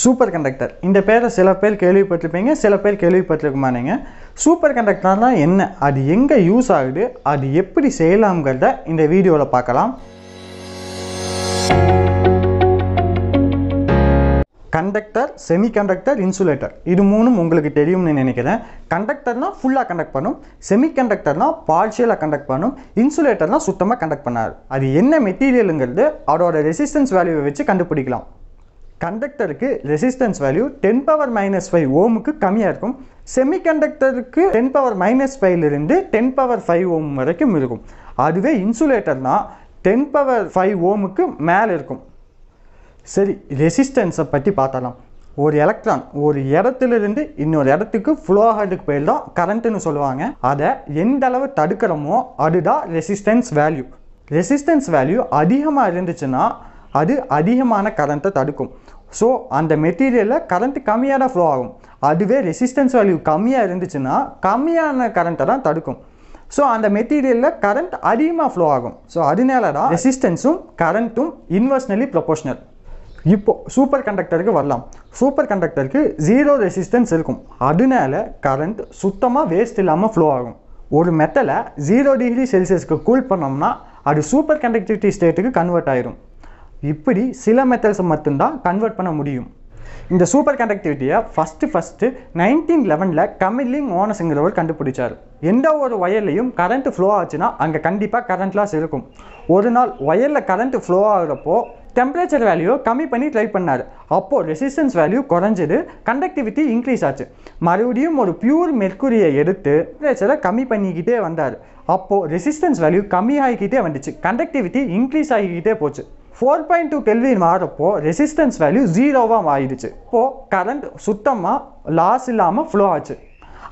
super conductor இந்த பேரை சில பேர் கேள்விப்பட்டிருப்பீங்க சில பேர் கேள்விப்பட்டிருக்குமா நீங்கள் சூப்பர் கண்டக்டர்லாம் என்ன அது எங்கே யூஸ் ஆகுது அது எப்படி செய்யலாம்ங்கிறத இந்த வீடியோவில் பார்க்கலாம் கண்டக்டர் செமி கண்டக்டர் இன்சுலேட்டர் இது மூணும் உங்களுக்கு தெரியும்னு நினைக்கிறேன் கண்டக்டர்னால் ஃபுல்லாக கண்டக்ட் பண்ணும் செமி கண்டக்டர்னால் பார்ஷியலாக கண்டக்ட் பண்ணும் இன்சுலேட்டர்னால் சுத்தமாக கண்டக்ட் பண்ணாது அது என்ன மெட்டீரியலுங்கிறது அதோட ரெசிஸ்டன்ஸ் வேல்யூவை வச்சு கண்டுபிடிக்கலாம் கண்டக்டருக்கு resistance value ten power minus five ஓமுக்கு கம்மியாக இருக்கும் செமிகண்டக்டருக்கு டென் பவர் மைனஸ் ஃபைவ்லேருந்து டென் பவர் ஃபைவ் ஓம் வரைக்கும் இருக்கும் அதுவே இன்சுலேட்டர்னால் டென் பவர் ஃபைவ் ஓமுக்கு மேலே இருக்கும் சரி ரெசிஸ்டன்ஸை பற்றி பார்த்தலாம் ஒரு எலக்ட்ரான் ஒரு இடத்துலேருந்து இன்னொரு இடத்துக்கு ஃப்ளோ ஹார்டுக்கு பேர் தான் கரண்ட்டுன்னு சொல்லுவாங்க அதை எந்த அளவு தடுக்கிறோமோ அதுதான் ரெசிஸ்டன்ஸ் வேல்யூ ரெசிஸ்டன்ஸ் வேல்யூ அதிகமாக இருந்துச்சுன்னா அது அதிகமான கரண்ட்டை தடுக்கும் ஸோ அந்த மெட்டீரியலில் கரண்ட்டு கம்மியாக தான் ஃப்ளோ ஆகும் அதுவே ரெசிஸ்டன்ஸ் வேல்யூ கம்மியாக இருந்துச்சுன்னா கம்மியான கரண்ட்டை தான் தடுக்கும் ஸோ அந்த மெட்டீரியலில் கரண்ட் அதிகமாக ஃப்ளோ ஆகும் ஸோ அதனால தான் ரெசிஸ்டன்ஸும் கரண்ட்டும் இன்வர்ஸ்னலி ப்ரொபோஷனல் இப்போது சூப்பர் கண்டக்டருக்கு வரலாம் சூப்பர் கண்டக்டருக்கு ஜீரோ ரெசிஸ்டன்ஸ் இருக்கும் அதனால கரண்ட் சுத்தமாக வேஸ்ட் இல்லாமல் ஃப்ளோ ஆகும் ஒரு மெட்டலை ஜீரோ டிகிரி செல்சியஸ்க்கு கூல் பண்ணோம்னா அது சூப்பர் கண்டக்டிவிட்டி ஸ்டேட்டுக்கு கன்வெர்ட் ஆகிடும் இப்படி சில மெத்தட்ஸை மட்டும்தான் கன்வெர்ட் பண்ண முடியும் இந்த சூப்பர் கண்டக்டிவிட்டியை ஃபஸ்ட்டு ஃபஸ்ட்டு நைன்டீன் லெவனில் கமில்லிங் ஓனஸ்ங்கிறவர் கண்டுபிடிச்சார் எந்த ஒரு ஒயர்லேயும் கரண்ட் ஃப்ளோ ஆச்சுன்னா அங்கே கண்டிப்பாக கரண்ட் லாஸ் இருக்கும் ஒரு நாள் ஒயரில் கரண்ட் ஃப்ளோ ஆகிறப்போ டெம்பரேச்சர் வேல்யூ கம்மி பண்ணி ட்ரை பண்ணார் அப்போது ரெசிஸ்டன்ஸ் வேல்யூ குறைஞ்சது கண்டக்டிவிட்டி இன்க்ரீஸ் ஆச்சு மறுபடியும் ஒரு பியூர் மெர்க்குரியை எடுத்து டெம்பரேச்சரை கம்மி பண்ணிக்கிட்டே வந்தார் அப்போது ரெசிஸ்டன்ஸ் வேல்யூ கம்மி ஆகிக்கிட்டே வந்துச்சு கண்டக்டிவிட்டி இன்க்ரீஸ் ஆகிக்கிட்டே போச்சு ஃபோர் பாயிண்ட் டூ கெல்வின் மாறப்போ ரெசிஸ்டன்ஸ் வேல்யூ ஜீரோவாக மாறிடுச்சு இப்போது கரண்ட் சுத்தமாக லாஸ் இல்லாமல் ஃப்ளோ ஆச்சு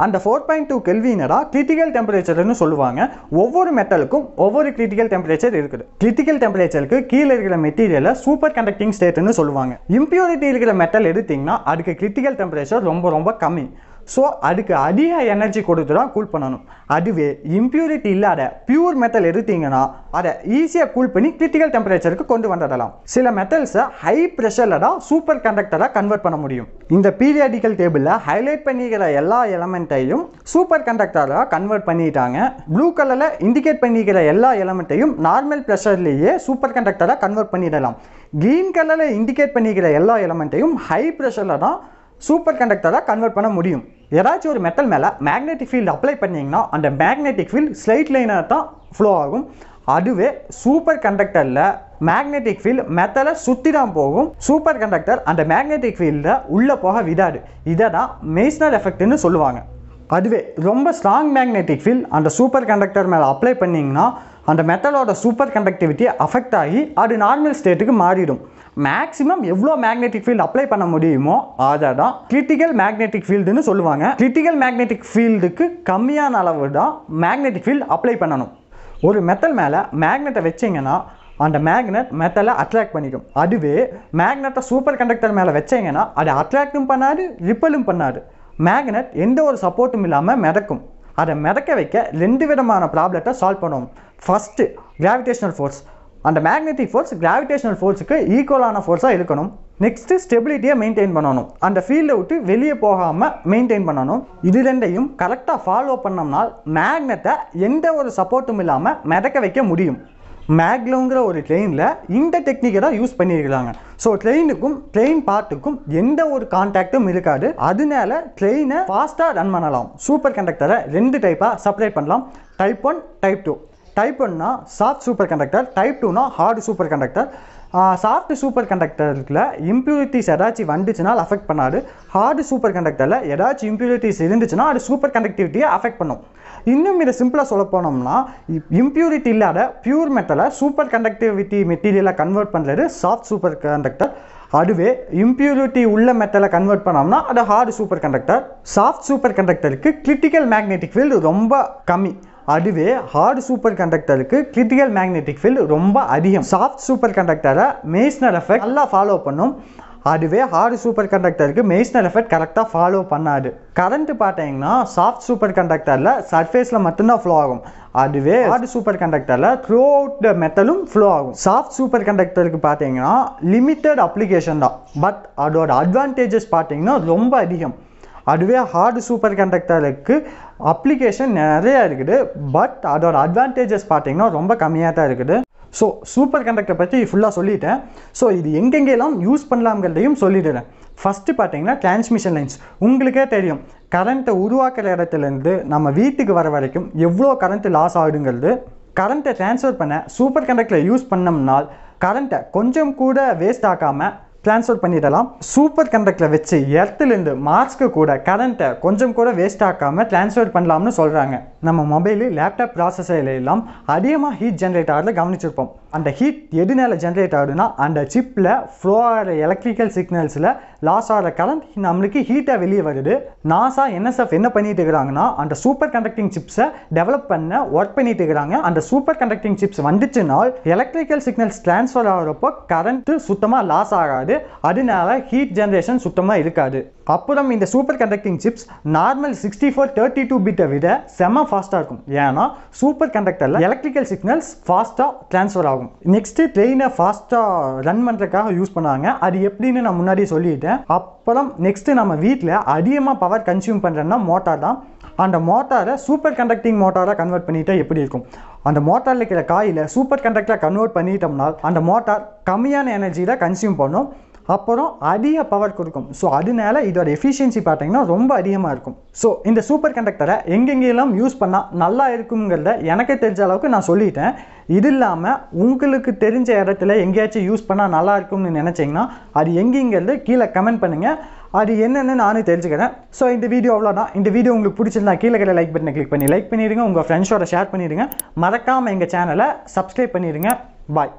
அந்த ஃபோர் பாயிண்ட் டூ கெல்வினடா கிரிட்டிக்கல் டெம்பரேச்சர்னு சொல்லுவாங்க ஒவ்வொரு மெட்டலுக்கும் ஒவ்வொரு கிரிட்டிக்கல் டெம்பரேச்சர் இருக்குது கிரிட்டிக்கல் டெம்பரேச்சருக்கு கீழே இருக்கிற மெட்டீரியலை சூப்பர் கண்டக்டிங் ஸ்டேட்னு சொல்லுவாங்க இம்பியூரிட்டி இருக்கிற மெட்டல் எடுத்திங்கன்னா அதுக்கு கிரிட்டிக்கல் டெம்பரேச்சர் ரொம்ப ரொம்ப கம்மி ஸோ அதுக்கு அதிக எனர்ஜி கொடுத்து தான் கூல் பண்ணணும் அதுவே இம்ப்யூரிட்டி இல்லாத பியூர் மெத்தல் எடுத்தீங்கன்னா அதை ஈஸியாக கூல் பண்ணி கிரிட்டிக்கல் டெம்பரேச்சருக்கு கொண்டு வந்துடலாம் சில மெத்தல்ஸை ஹை ப்ரெஷரில் தான் சூப்பர் கண்டக்டராக கன்வெர்ட் பண்ண முடியும் இந்த பீரியாடிக்கல் டேபிளில் ஹைலைட் பண்ணிக்கிற எல்லா எலமெண்ட்டையும் சூப்பர் கண்டக்டராக கன்வெர்ட் பண்ணிட்டாங்க ப்ளூ கலரில் இண்டிகேட் பண்ணிக்கிற எல்லா எலமெண்ட்டையும் நார்மல் ப்ரெஷர்லேயே சூப்பர் கண்டக்டராக கன்வெர்ட் பண்ணிடலாம் க்ரீன் கலரில் இண்டிகேட் பண்ணிக்கிற எல்லா எலமெண்ட்டையும் ஹை ப்ரெஷரில் தான் சூப்பர் கண்டக்டராக கன்வெர்ட் பண்ண முடியும் ஏதாச்சும் ஒரு மெட்டல் மேலே மேக்னெட்டிக் ஃபீல்டு அப்ளை பண்ணிங்கன்னா அந்த மேக்னெட்டிக் ஃபீல்டு ஸ்லைட் லைனாக தான் ஃப்ளோ ஆகும் அதுவே சூப்பர் கண்டக்டரில் மேக்னெட்டிக் ஃபீல்டு மெத்தலை சுற்றி தான் போகும் சூப்பர் கண்டக்டர் அந்த மேக்னெட்டிக் ஃபீல்டை உள்ளே போக விடாது இதை தான் மெய்ஸ்னல் எஃபெக்ட்ன்னு சொல்லுவாங்க அதுவே ரொம்ப ஸ்ட்ராங் மேக்னெட்டிக் ஃபீல்ட் அந்த சூப்பர் கண்டக்டர் மேலே அப்ளை பண்ணிங்கன்னா அந்த மெட்டலோட சூப்பர் கண்டக்டிவிட்டி அஃபெக்ட் ஆகி அது நார்மல் ஸ்டேட்டுக்கு மாறிடும் மேக்ஸிமம் எவ்வளோ மேக்னெட்டிக் ஃபீல்டு அப்ளை பண்ண முடியுமோ அதை தான் கிரிட்டிக்கல் மேக்னெட்டிக் ஃபீல்டுன்னு சொல்லுவாங்க கிரிட்டிக்கல் மேக்னெட்டிக் ஃபீல்டுக்கு கம்மியான அளவு தான் மேக்னெட்டிக் ஃபீல்டு அப்ளை பண்ணணும் ஒரு மெத்தல் மேலே மேக்னெட்டை வச்சிங்கன்னா அந்த மேக்னெட் மெத்தலை அட்ராக்ட் பண்ணிடும் அதுவே மேக்னெட்டை சூப்பர் கண்டக்டர் மேலே வச்சிங்கன்னா அதை அட்ராக்டும் பண்ணாது ரிப்பலும் பண்ணாது மேக்னெட் எந்த ஒரு சப்போர்ட்டும் இல்லாமல் மிதக்கும் அதை மிதக்க வைக்க ரெண்டு விதமான ப்ராப்ளத்தை சால்வ் பண்ணுவோம் ஃபஸ்ட்டு கிராவிடேஷனல் ஃபோர்ஸ் அந்த மேக்னெட்டிக் ஃபோர்ஸ் கிராவிடேஷனல் ஃபோர்ஸுக்கு ஈக்குவலான ஃபோர்ஸாக இருக்கணும் நெக்ஸ்ட்டு ஸ்டெபிலிட்டியை மெயின்டைன் பண்ணணும் அந்த ஃபீல்டை விட்டு வெளியே போகாமல் மெயின்டைன் பண்ணணும் இது ரெண்டையும் கரெக்டாக ஃபாலோ பண்ணோம்னா மேக்னெட்டை எந்த ஒரு சப்போர்ட்டும் இல்லாமல் மிதக்க வைக்க முடியும் மேக்லோங்கிற ஒரு ட்ரெயினில் இந்த டெக்னிக்கை தான் யூஸ் பண்ணியிருக்கிறாங்க ஸோ ட்ரெயினுக்கும் ட்ரெயின் பார்ட்டுக்கும் எந்த ஒரு கான்டாக்டும் இருக்காது அதனால ட்ரெயினை ஃபாஸ்ட்டாக ரன் பண்ணலாம் சூப்பர் கண்டக்டரை ரெண்டு டைப்பாக சப்ளை பண்ணலாம் type one type two type ஒன்னா சாஃப்ட் சூப்பர் கண்டக்டர் டைப் டூனா hard superconductor soft super கண்டக்டருக்குள்ள இம்ப்யூரிட்டிஸ் ஏதாச்சும் வந்துச்சுனால் அஃபெக்ட் பண்ணாது ஹார்டு சூப்பர் கண்டக்டரில் ஏதாச்சும் இம்ப்யூரிட்டிஸ் இருந்துச்சுன்னா அது சூப்பர் கண்டக்டிவிட்டியை அஃபெக்ட் பண்ணும் இன்னும் இதை சிம்பிளாக சொல்ல போனோம்னா இம்ப்யூரிட்டி இல்லாத பியூர் மெட்டலை சூப்பர் கண்டக்டிவிட்டி மெட்டீரியலாக கன்வெர்ட் பண்ணுறது சாஃப்ட் சூப்பர் கண்டக்டர் அதுவே இம்ப்யூரிட்டி உள்ள மெட்டலை கன்வெர்ட் பண்ணோம்னா அது hard superconductor soft super கண்டக்டருக்கு கிரிட்டிக்கல் மேக்னெட்டிக் ஃபீல்டு ரொம்ப கம்மி அதுவே ஹார்டு சூப்பர் கண்டக்டருக்கு கிரிட்டிக்கல் மேக்னெட்டிக் ஃபீல்டு ரொம்ப அதிகம் சாஃப்ட் சூப்பர் கண்டக்டரை மேஸ்னல் எஃபெக்ட் நல்லா ஃபாலோ பண்ணும் அதுவே ஹார்டு சூப்பர் கண்டக்டருக்கு மேஷனல் எஃபெக்ட் கரெக்டாக ஃபாலோ பண்ணாது கரண்ட் பார்த்தீங்கன்னா சாஃப்ட் சூப்பர் கண்டக்டரில் சர்ஃபேஸில் மட்டும்தான் ஃப்ளோ ஆகும் அதுவே ஹார்டு சூப்பர் கண்டக்டரில் த்ரூ அவுட் த மெட்டலும் ஃப்ளோ ஆகும் சாஃப்ட் சூப்பர் கண்டக்டருக்கு பார்த்தீங்கன்னா லிமிட்டட் அப்ளிகேஷன் தான் பட் அதோட அட்வான்டேஜஸ் பார்த்தீங்கன்னா ரொம்ப அதிகம் அதுவே ஹார்டு சூப்பர் கண்டக்டருக்கு அப்ளிகேஷன் நிறையா இருக்குது பட் அதோட அட்வான்டேஜஸ் பார்த்தீங்கன்னா ரொம்ப கம்மியாக தான் இருக்குது ஸோ சூப்பர் கண்டக்டர் பற்றி ஃபுல்லாக சொல்லிட்டேன் ஸோ இது எங்கெங்கெல்லாம் யூஸ் பண்ணலாம்ங்கிறதையும் சொல்லிடுறேன் ஃபஸ்ட்டு பார்த்தீங்கன்னா டிரான்ஸ்மிஷன் லைன்ஸ் உங்களுக்கே தெரியும் கரண்ட்டை உருவாக்குற இடத்துலேருந்து நம்ம வீட்டுக்கு வர வரைக்கும் எவ்வளோ கரண்ட்டு லாஸ் ஆகிடுங்கிறது கரண்ட்டை டிரான்ஸ்ஃபர் பண்ண சூப்பர் கண்டக்டரை யூஸ் பண்ணோம்னால் கரண்ட்டை கொஞ்சம் கூட வேஸ்ட் ஆக்காமல் டிரான்ஸ்ஃபர் பண்ணிடலாம் சூப்பர் கண்டக்டரை வச்சு எர்த்துலேருந்து மார்ஸ்க்கு கூட கரண்ட்டை கொஞ்சம் கூட வேஸ்ட் ஆக்காமல் டிரான்ஸ்ஃபர் பண்ணலாம்னு சொல்கிறாங்க நம்ம மொபைலு லேப்டாப் எல்லாம் அதிகமாக ஹீட் ஜென்ரேட் ஆகிறத கவனிச்சிருப்போம் அந்த ஹீட் எதுனால ஜென்ரேட் ஆகுதுன்னா அந்த சிப்பில் ஃப்ளோ ஆகிற எலக்ட்ரிக்கல் சிக்னல்ஸில் லாஸ் ஆகிற கரண்ட் நம்மளுக்கு ஹீட்டாக வெளியே வருது நாசா என்எஸ்எஃப் என்ன பண்ணிட்டு இருக்கிறாங்கன்னா அந்த சூப்பர் கண்டக்டிங் சிப்ஸை டெவலப் பண்ண ஒர்க் பண்ணிட்டு இருக்கிறாங்க அந்த சூப்பர் கண்டக்டிங் சிப்ஸ் வந்துச்சுன்னா எலக்ட்ரிக்கல் சிக்னல்ஸ் ட்ரான்ஸ்ஃபர் ஆகிறப்போ கரண்ட்டு சுத்தமாக லாஸ் ஆகாது அதனால ஹீட் ஜென்ரேஷன் சுத்தமாக இருக்காது அப்புறம் இந்த superconducting chips normal sixty four thirty two பிட்டை விட செம ஃபாஸ்ட்டாக இருக்கும் ஏன்னா சூப்பர் கண்டக்டரில் எலக்ட்ரிக்கல் சிக்னல்ஸ் ஃபாஸ்ட்டாக ட்ரான்ஸ்ஃபர் ஆகும் நெக்ஸ்ட்டு ட்ரெயினை ஃபாஸ்ட்டாக ரன் பண்ணுறதுக்காக யூஸ் பண்ணாங்க அது எப்படின்னு நான் முன்னாடி சொல்லிட்டேன் அப்புறம் நெக்ஸ்ட்டு நம்ம வீட்டில் அதிகமாக பவர் கன்சியூம் பண்ணுறேன்னா மோட்டார் தான் அந்த மோட்டாரை சூப்பர் கண்டக்டிங் மோட்டாராக கன்வெர்ட் பண்ணிட்டா எப்படி இருக்கும் அந்த மோட்டாரில் இருக்கிற காயில் சூப்பர் கண்டக்டராக கன்வெர்ட் பண்ணிட்டோம்னால் அந்த மோட்டார் கம்மியான எனர்ஜியில் கன்சியூம் பண்ணும் அப்புறம் அதிக பவர் கொடுக்கும் ஸோ அதனால இதோட எஃபிஷியன்சி பார்த்தீங்கன்னா ரொம்ப அதிகமாக இருக்கும் ஸோ இந்த சூப்பர் கண்டக்டரை எங்கெங்கெல்லாம் யூஸ் பண்ணால் நல்லா இருக்குங்கிறத எனக்கு தெரிஞ்ச அளவுக்கு நான் சொல்லிட்டேன் இது இல்லாமல் உங்களுக்கு தெரிஞ்ச இடத்துல எங்கேயாச்சும் யூஸ் பண்ணால் நல்லா இருக்கும்னு நினச்சிங்கன்னா அது எங்கேங்கிறது கீழே கமெண்ட் பண்ணுங்கள் அது என்னென்னு நானும் தெரிஞ்சுக்கிறேன் ஸோ இந்த வீடியோ அவ்வளோதான் இந்த வீடியோ உங்களுக்கு பிடிச்சிருந்தா கீழே கீழே லைக் பட்டனை கிளிக் பண்ணி லைக் பண்ணிடுங்க உங்கள் ஃப்ரெண்ட்ஸோட ஷேர் பண்ணிடுங்க மறக்காமல் எங்கள் சேனலை சப்ஸ்கிரைப் பண்ணிடுங்க பாய்